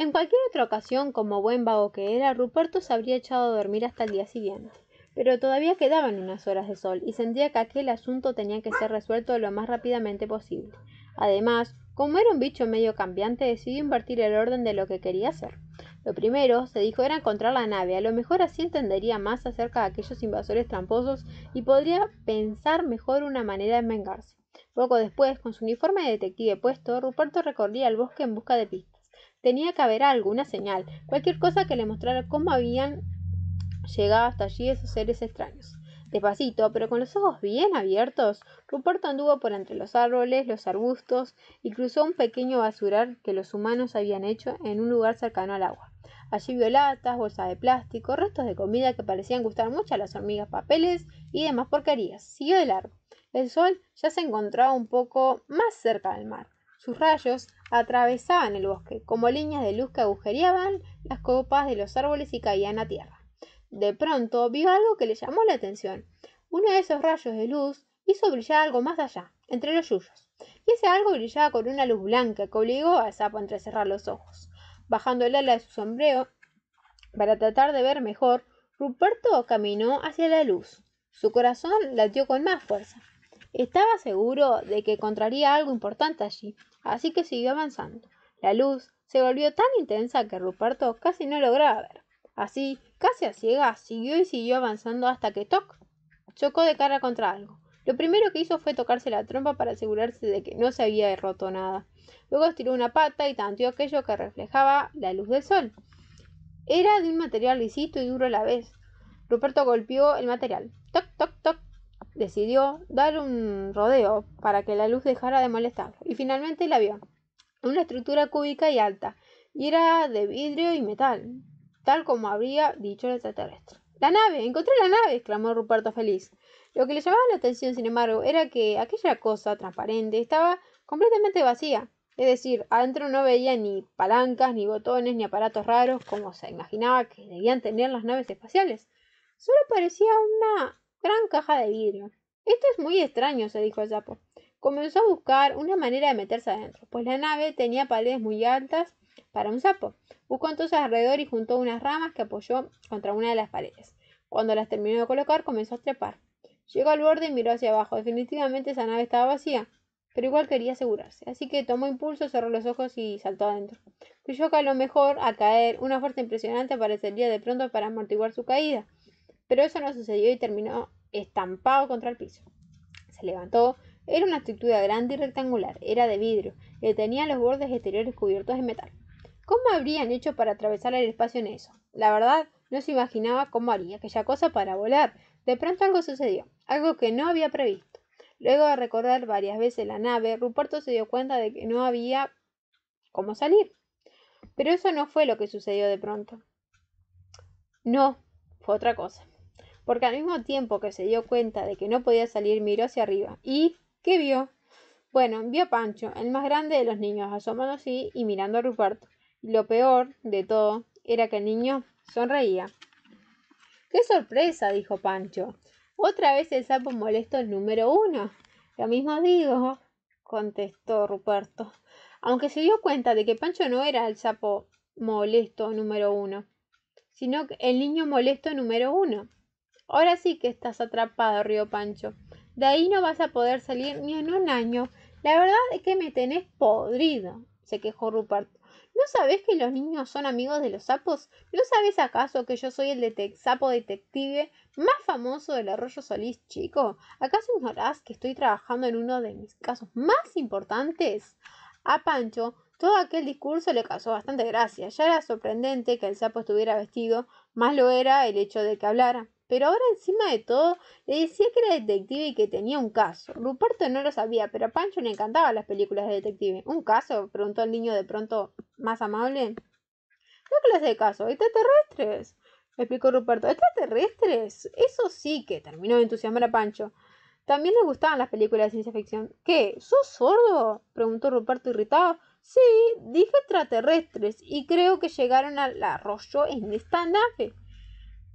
En cualquier otra ocasión, como buen vago que era, Ruperto se habría echado a dormir hasta el día siguiente. Pero todavía quedaban unas horas de sol y sentía que aquel asunto tenía que ser resuelto lo más rápidamente posible. Además, como era un bicho medio cambiante, decidió invertir el orden de lo que quería hacer. Lo primero, se dijo, era encontrar la nave. A lo mejor así entendería más acerca de aquellos invasores tramposos y podría pensar mejor una manera de vengarse. Poco después, con su uniforme de detective puesto, Ruperto recorría el bosque en busca de pistas. Tenía que haber alguna señal, cualquier cosa que le mostrara cómo habían llegado hasta allí esos seres extraños. Despacito, pero con los ojos bien abiertos, Ruperto anduvo por entre los árboles, los arbustos y cruzó un pequeño basurar que los humanos habían hecho en un lugar cercano al agua. Allí vio latas, bolsas de plástico, restos de comida que parecían gustar mucho a las hormigas, papeles y demás porquerías. Siguió de largo. El sol ya se encontraba un poco más cerca del mar. Sus rayos atravesaban el bosque, como líneas de luz que agujereaban las copas de los árboles y caían a tierra. De pronto vio algo que le llamó la atención. Uno de esos rayos de luz hizo brillar algo más allá, entre los suyos. y ese algo brillaba con una luz blanca que obligó a sapo a entrecerrar los ojos. Bajando el ala de su sombrero para tratar de ver mejor, Ruperto caminó hacia la luz. Su corazón latió con más fuerza. Estaba seguro de que encontraría algo importante allí, así que siguió avanzando. La luz se volvió tan intensa que Ruperto casi no lograba ver. Así, casi a ciegas, siguió y siguió avanzando hasta que Toc chocó de cara contra algo. Lo primero que hizo fue tocarse la trompa para asegurarse de que no se había roto nada. Luego estiró una pata y tanteó aquello que reflejaba la luz del sol. Era de un material lisito y duro a la vez. Ruperto golpeó el material. Toc, toc, toc decidió dar un rodeo para que la luz dejara de molestarlo y finalmente la vio. Una estructura cúbica y alta, y era de vidrio y metal, tal como habría dicho el extraterrestre. ¡La nave! ¡Encontré la nave! exclamó Ruperto feliz. Lo que le llamaba la atención, sin embargo, era que aquella cosa transparente estaba completamente vacía. Es decir, adentro no veía ni palancas, ni botones, ni aparatos raros como se imaginaba que debían tener las naves espaciales. Solo parecía una gran caja de vidrio. Esto es muy extraño, se dijo el sapo. Comenzó a buscar una manera de meterse adentro, pues la nave tenía paredes muy altas para un sapo. Buscó entonces alrededor y juntó unas ramas que apoyó contra una de las paredes. Cuando las terminó de colocar, comenzó a trepar. Llegó al borde y miró hacia abajo. Definitivamente esa nave estaba vacía, pero igual quería asegurarse. Así que tomó impulso, cerró los ojos y saltó adentro. Creyó que a lo mejor, al caer, una fuerza impresionante aparecería de pronto para amortiguar su caída. Pero eso no sucedió y terminó estampado contra el piso. Se levantó. Era una estructura grande y rectangular. Era de vidrio y tenía los bordes exteriores cubiertos de metal. ¿Cómo habrían hecho para atravesar el espacio en eso? La verdad, no se imaginaba cómo haría aquella cosa para volar. De pronto algo sucedió, algo que no había previsto. Luego de recordar varias veces la nave, Ruperto se dio cuenta de que no había cómo salir. Pero eso no fue lo que sucedió de pronto. No, fue otra cosa porque al mismo tiempo que se dio cuenta de que no podía salir, miró hacia arriba. ¿Y qué vio? Bueno, vio a Pancho, el más grande de los niños, asomándose y, mirando a Ruperto. lo peor de todo era que el niño sonreía. ¡Qué sorpresa! dijo Pancho. Otra vez el sapo molesto número uno. Lo mismo digo, contestó Ruperto, aunque se dio cuenta de que Pancho no era el sapo molesto número uno, sino el niño molesto número uno. Ahora sí que estás atrapado, Río Pancho. De ahí no vas a poder salir ni en un año. La verdad es que me tenés podrido, se quejó Rupert. ¿No sabes que los niños son amigos de los sapos? ¿No sabes acaso que yo soy el sapo detective más famoso del arroyo Solís, chico? ¿Acaso ignorás que estoy trabajando en uno de mis casos más importantes? A ah, Pancho todo aquel discurso le causó bastante gracia. Ya era sorprendente que el sapo estuviera vestido, más lo era el hecho de que hablara. Pero ahora encima de todo le decía que era detective y que tenía un caso. Ruperto no lo sabía, pero a Pancho le encantaban las películas de detective. ¿Un caso? preguntó el niño de pronto más amable. ¿Qué clase de caso? ¿Extraterrestres? explicó Ruperto. ¿Extraterrestres? Eso sí que terminó de entusiasmar a Pancho. También le gustaban las películas de ciencia ficción. ¿Qué? ¿Sos sordo? preguntó Ruperto irritado. Sí, dije extraterrestres y creo que llegaron al arroyo en esta nave.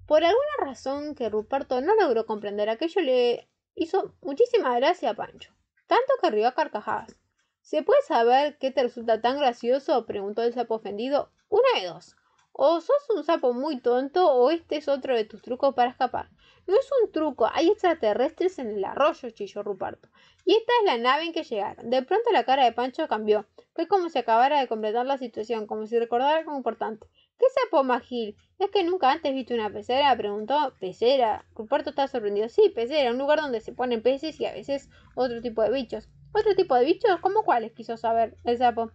Por alguna razón que Ruperto no logró comprender aquello le hizo muchísima gracia a Pancho, tanto que rió a carcajadas. ¿Se puede saber qué te resulta tan gracioso? preguntó el sapo ofendido. Una de dos. O sos un sapo muy tonto o este es otro de tus trucos para escapar. No es un truco, hay extraterrestres en el arroyo, chilló Ruperto. Y esta es la nave en que llegaron. De pronto la cara de Pancho cambió. Fue como si acabara de completar la situación, como si recordara algo importante. ¿Qué sapo Magil? ¿Es que nunca antes viste una pecera? Preguntó. ¿Pecera? Ruperto está sorprendido. Sí, pecera, un lugar donde se ponen peces y a veces otro tipo de bichos. ¿Otro tipo de bichos? ¿Cómo cuáles? quiso saber el sapo.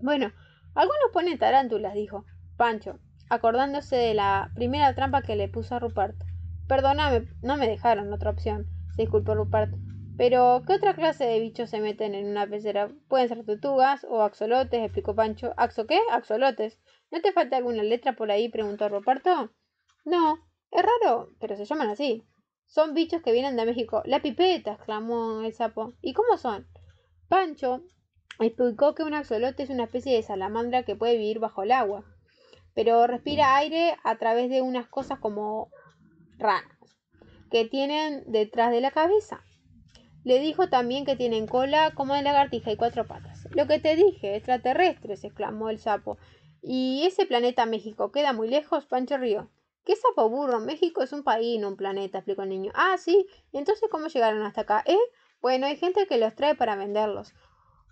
Bueno, algunos ponen tarántulas, dijo Pancho, acordándose de la primera trampa que le puso a Ruperto. Perdóname, no me dejaron otra opción, se disculpó Ruperto. Pero, ¿qué otra clase de bichos se meten en una pecera? Pueden ser tortugas o axolotes, explicó Pancho. ¿Axo qué? Axolotes. ¿No te falta alguna letra por ahí? preguntó Roberto. No, es raro, pero se llaman así. Son bichos que vienen de México. La pipeta, exclamó el sapo. ¿Y cómo son? Pancho explicó que un axolote es una especie de salamandra que puede vivir bajo el agua, pero respira aire a través de unas cosas como ranas que tienen detrás de la cabeza. Le dijo también que tienen cola como de lagartija y cuatro patas. Lo que te dije, extraterrestres, exclamó el sapo. ¿Y ese planeta México queda muy lejos, Pancho Río? ¿Qué sapo burro? México es un país, no un planeta, explicó el niño. Ah, sí. Entonces, ¿cómo llegaron hasta acá? ¿Eh? Bueno, hay gente que los trae para venderlos.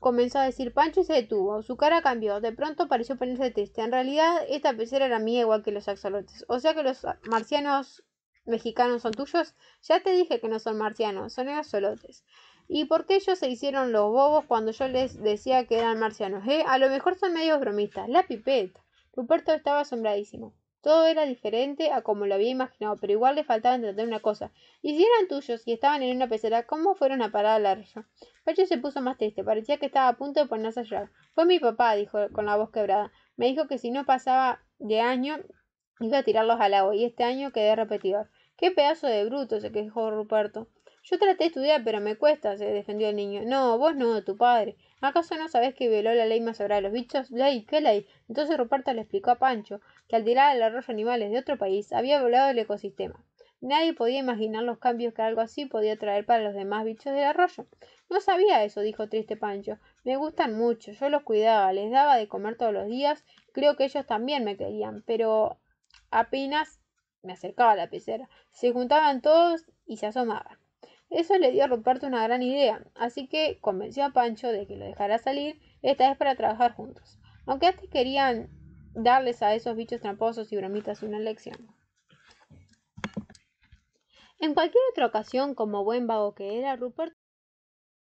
Comenzó a decir Pancho y se detuvo. Su cara cambió. De pronto pareció ponerse triste. En realidad, esta pecera era mía igual que los axolotes. O sea que los marcianos mexicanos son tuyos? Ya te dije que no son marcianos, son gasolotes. ¿Y por qué ellos se hicieron los bobos cuando yo les decía que eran marcianos? Eh, a lo mejor son medios bromistas. La pipeta. Ruperto estaba asombradísimo. Todo era diferente a como lo había imaginado, pero igual le faltaba entender una cosa. Y si eran tuyos y estaban en una pecera, ¿cómo fueron a parar a la reja? Pecho se puso más triste, parecía que estaba a punto de ponerse a llorar. Fue mi papá, dijo con la voz quebrada. Me dijo que si no pasaba de año Iba a tirarlos al agua y este año quedé repetidor. ¡Qué pedazo de bruto! se quejó Ruperto. Yo traté de estudiar, pero me cuesta, se defendió el niño. No, vos no, tu padre. ¿Acaso no sabés que violó la ley más sobre de los bichos? ¿Ley? ¿Qué ley? Entonces Ruperto le explicó a Pancho que al tirar al arroyo animales de otro país había violado el ecosistema. Nadie podía imaginar los cambios que algo así podía traer para los demás bichos del arroyo. No sabía eso, dijo triste Pancho. Me gustan mucho, yo los cuidaba, les daba de comer todos los días, creo que ellos también me querían, pero Apenas me acercaba a la pecera, se juntaban todos y se asomaban. Eso le dio a Rupert una gran idea, así que convenció a Pancho de que lo dejara salir, esta vez para trabajar juntos. Aunque antes querían darles a esos bichos tramposos y bromitas una lección. En cualquier otra ocasión, como buen vago que era, Rupert